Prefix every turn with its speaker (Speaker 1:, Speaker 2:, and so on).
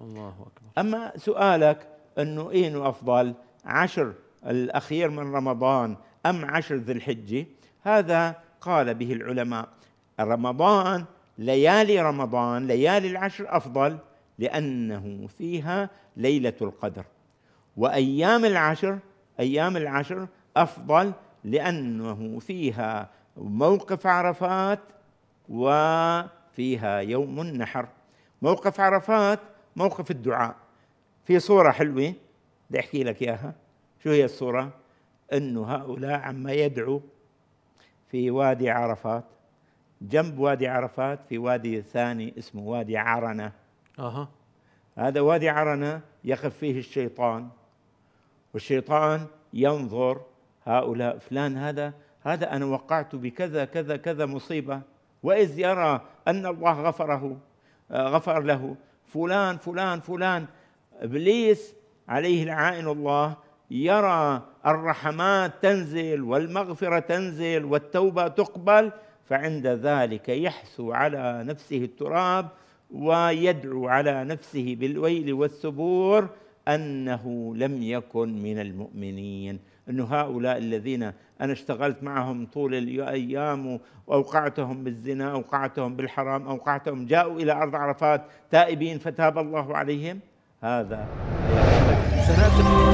Speaker 1: الله أكبر أما سؤالك أنه أين أفضل عشر الأخير من رمضان أم عشر ذي الحجة هذا قال به العلماء رمضان ليالي رمضان ليالي العشر أفضل لأنه فيها ليلة القدر وأيام العشر أيام العشر أفضل لأنه فيها موقف عرفات وفيها يوم النحر موقف عرفات موقف الدعاء في صورة حلوة بدي أحكي لك إياها شو هي الصورة؟ أنه هؤلاء عما يدعو في وادي عرفات جنب وادي عرفات في وادي ثاني اسمه وادي عرنة أها هذا وادي عرنة يخف فيه الشيطان والشيطان ينظر هؤلاء فلان هذا هذا أنا وقعت بكذا كذا كذا مصيبة وإذ يرى أن الله غفره آه، غفر له فلان فلان فلان ابليس عليه لعائن الله يرى الرحمات تنزل والمغفره تنزل والتوبه تقبل فعند ذلك يحثو على نفسه التراب ويدعو على نفسه بالويل والثبور انه لم يكن من المؤمنين انه هؤلاء الذين انا اشتغلت معهم طول الايام واوقعتهم بالزنا اوقعتهم بالحرام اوقعتهم جاءوا الى ارض عرفات تائبين فتاب الله عليهم هذا